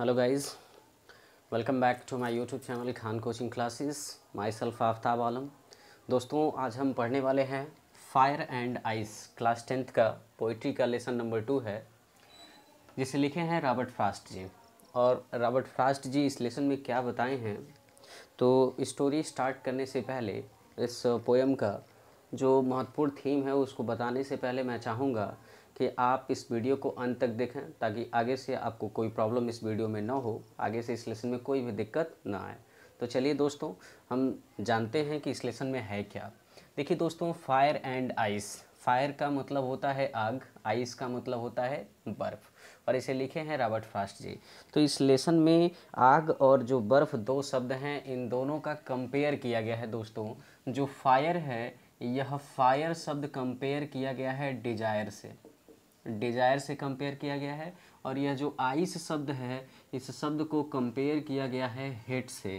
hello guys welcome back to my YouTube channel Khan coaching classes myself Aftab Alam दोस्तों आज हम पढ़ने वाले हैं fire and ice class tenth का पोइट्री का लेसन नंबर टू है जिसे लिखे हैं रॉबर्ट फ्रास्ट जी और रॉबर्ट फ्रास्ट जी इस लेसन में क्या बताए हैं तो स्टोरी स्टार्ट करने से पहले इस पोएम का जो महत्वपूर्ण थीम है उसको बताने से पहले मैं चाहूँगा कि आप इस वीडियो को अंत तक देखें ताकि आगे से आपको कोई प्रॉब्लम इस वीडियो में ना हो आगे से इस लेसन में कोई भी दिक्कत ना आए तो चलिए दोस्तों हम जानते हैं कि इस लेसन में है क्या देखिए दोस्तों फायर एंड आइस फायर का मतलब होता है आग आइस का मतलब होता है बर्फ़ और इसे लिखे हैं रॉबर्ट फास्ट जी तो इस लेसन में आग और जो बर्फ़ दो शब्द हैं इन दोनों का कंपेयर किया गया है दोस्तों जो फायर है यह फायर शब्द कंपेयर किया गया है डिजायर से डिज़ायर से कंपेयर किया गया है और यह जो आइस शब्द है इस शब्द को कंपेयर किया गया है हेट से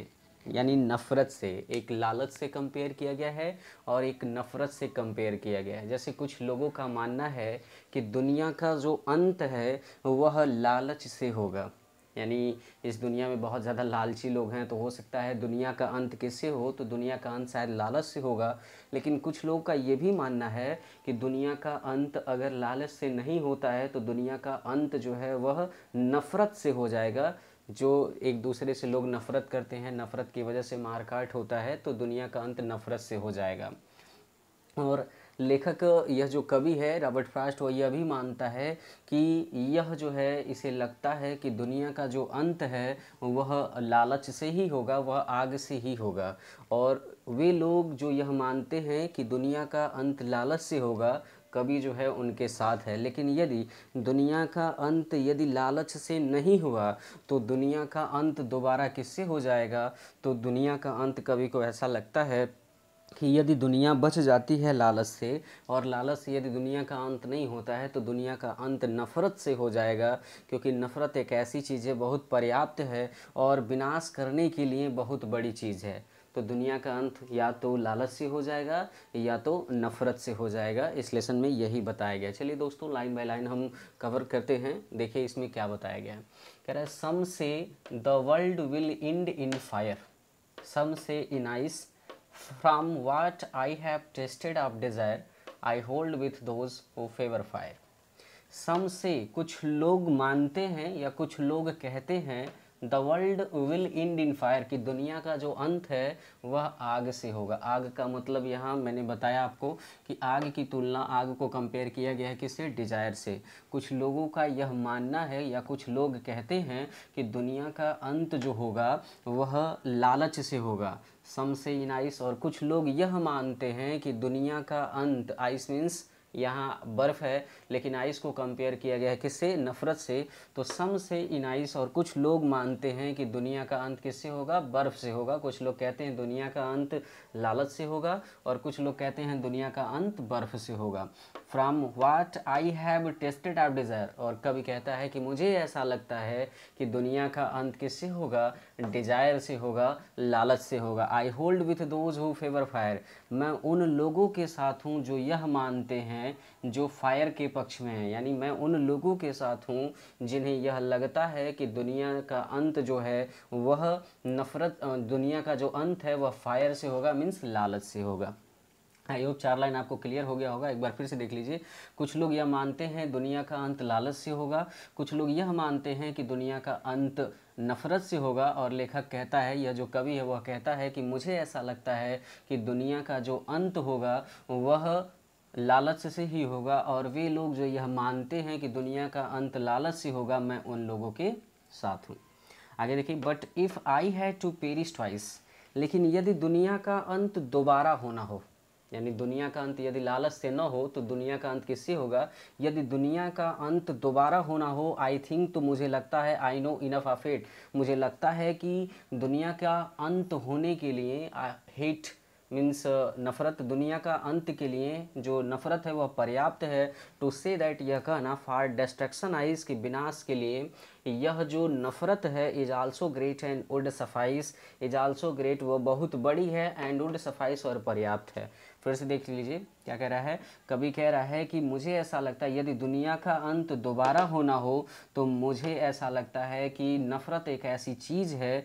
यानी नफ़रत से एक लालच से कंपेयर किया गया है और एक नफ़रत से कंपेयर किया गया है जैसे कुछ लोगों का मानना है कि दुनिया का जो अंत है वह लालच से होगा यानी इस दुनिया में बहुत ज़्यादा लालची लोग हैं तो हो सकता है दुनिया का अंत किससे हो तो दुनिया का अंत शायद लालच से होगा लेकिन कुछ लोगों का ये भी मानना है कि दुनिया का अंत अगर लालच से नहीं होता है तो दुनिया का अंत जो है वह नफ़रत से हो जाएगा जो एक दूसरे से लोग नफ़रत करते हैं नफ़रत की वजह से मारकाट होता है तो दुनिया का अंत नफ़रत से हो जाएगा और लेखक यह जो कवि है रॉबर्ट फ्रास्ट वो यह भी मानता है कि यह जो है इसे लगता है कि दुनिया का जो अंत है वह लालच से ही होगा वह आग से ही होगा और वे लोग जो यह मानते हैं कि दुनिया का अंत लालच से होगा कवि जो है उनके साथ है लेकिन यदि दुनिया का अंत यदि लालच से नहीं हुआ तो दुनिया का अंत दोबारा किससे हो जाएगा तो दुनिया का अंत कवि को ऐसा लगता है कि यदि दुनिया बच जाती है लालच से और लालच से यदि दुनिया का अंत नहीं होता है तो दुनिया का अंत नफ़रत से हो जाएगा क्योंकि नफ़रत एक ऐसी चीज़ है बहुत पर्याप्त है और विनाश करने के लिए बहुत बड़ी चीज़ है तो दुनिया का अंत या तो लालच से हो जाएगा या तो नफ़रत से हो जाएगा इस लेसन में यही बताया गया चलिए दोस्तों लाइन बाय लाइन हम कवर करते हैं देखिए इसमें क्या बताया गया है कह रहा है some say the world will end in fire some say in ice from what I have tasted of desire I hold with those who favour fire some say कुछ लोग मानते हैं या कुछ लोग कहते हैं the world will end in fire कि दुनिया का जो अंत है वह आग से होगा आग का मतलब यहाँ मैंने बताया आपको कि आग की तुलना आग को कंपेयर किया गया है किससे डिजायर से कुछ लोगों का यह मानना है या कुछ लोग कहते हैं कि दुनिया का अंत जो होगा वह लालच से होगा सम से इन आइस और कुछ लोग यह मानते हैं कि दुनिया का अंत आइस मीन्स यहाँ बर्फ़ है लेकिन आइस को कंपेयर किया गया है किससे नफ़रत से तो सम से इन आइस और कुछ लोग मानते हैं कि दुनिया का अंत किससे होगा बर्फ़ से होगा कुछ लोग कहते हैं दुनिया का अंत लालच से होगा और कुछ लोग कहते हैं दुनिया का अंत बर्फ़ से होगा from what I have tasted of desire और कभी कहता है कि मुझे ऐसा लगता है कि दुनिया का अंत किससे होगा डिज़ायर से होगा लालच से होगा I hold with those who favour fire मैं उन लोगों के साथ हूँ जो यह मानते हैं हैं जो फायर के पक्ष में हैं यानी मैं उन लोगों के साथ हूँ जिन्हें यह लगता है कि दुनिया का अंत जो है वह नफ़रत दुनिया का जो अंत है वह फायर से होगा मीन्स लालच से होगा आई होप चार लाइन आपको क्लियर हो गया होगा एक बार फिर से देख लीजिए कुछ लोग यह मानते हैं दुनिया का अंत लालच से होगा कुछ लोग यह मानते हैं कि दुनिया का अंत नफ़रत से होगा और लेखक कहता है यह जो कवि है वह कहता है कि मुझे ऐसा लगता है कि दुनिया का जो अंत होगा वह लालच से ही होगा और वे लोग जो यह मानते हैं कि दुनिया का अंत लालच से होगा मैं उन लोगों के साथ हूँ आगे देखिए but if I had to Paris twice लेकिन यदि दुनिया का अंत दोबारा होना हो यानी दुनिया का अंत यदि लालच से ना हो तो दुनिया का अंत किससे होगा यदि दुनिया का अंत दोबारा होना हो आई थिंक तो मुझे लगता है I know enough of it मुझे लगता है कि दुनिया का अंत होने के लिए हेट मीन्स uh, नफ़रत दुनिया का अंत के लिए जो नफ़रत है वह पर्याप्त है टू से दैट यह कहना फार डिस्ट्रक्शन आइज के विनाश के लिए यह जो नफ़रत है is also great and old sacrifice is also great वह बहुत बड़ी है एंड उल्ड सफाइस और पर्याप्त है फिर से देख लीजिए क्या कह रहा है कभी कह रहा है कि मुझे ऐसा लगता है यदि दुनिया का अंत दोबारा होना हो तो मुझे ऐसा लगता है कि नफ़रत एक ऐसी चीज़ है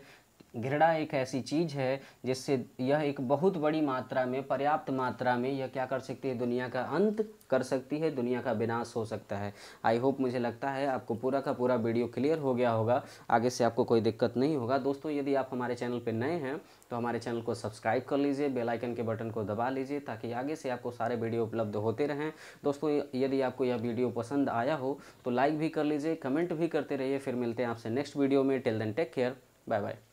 घृणा एक ऐसी चीज़ है जिससे यह एक बहुत बड़ी मात्रा में पर्याप्त मात्रा में यह क्या कर सकती है दुनिया का अंत कर सकती है दुनिया का विनाश हो सकता है आई होप मुझे लगता है आपको पूरा का पूरा वीडियो क्लियर हो गया होगा आगे से आपको कोई दिक्कत नहीं होगा दोस्तों यदि आप हमारे चैनल पर नए हैं तो हमारे चैनल को सब्सक्राइब कर लीजिए बेल आइकन के बटन को दबा लीजिए ताकि आगे से आपको सारे वीडियो उपलब्ध होते रहें दोस्तों यदि आपको यह वीडियो पसंद आया हो तो लाइक भी कर लीजिए कमेंट भी करते रहिए फिर मिलते हैं आपसे नेक्स्ट वीडियो में till then take care bye bye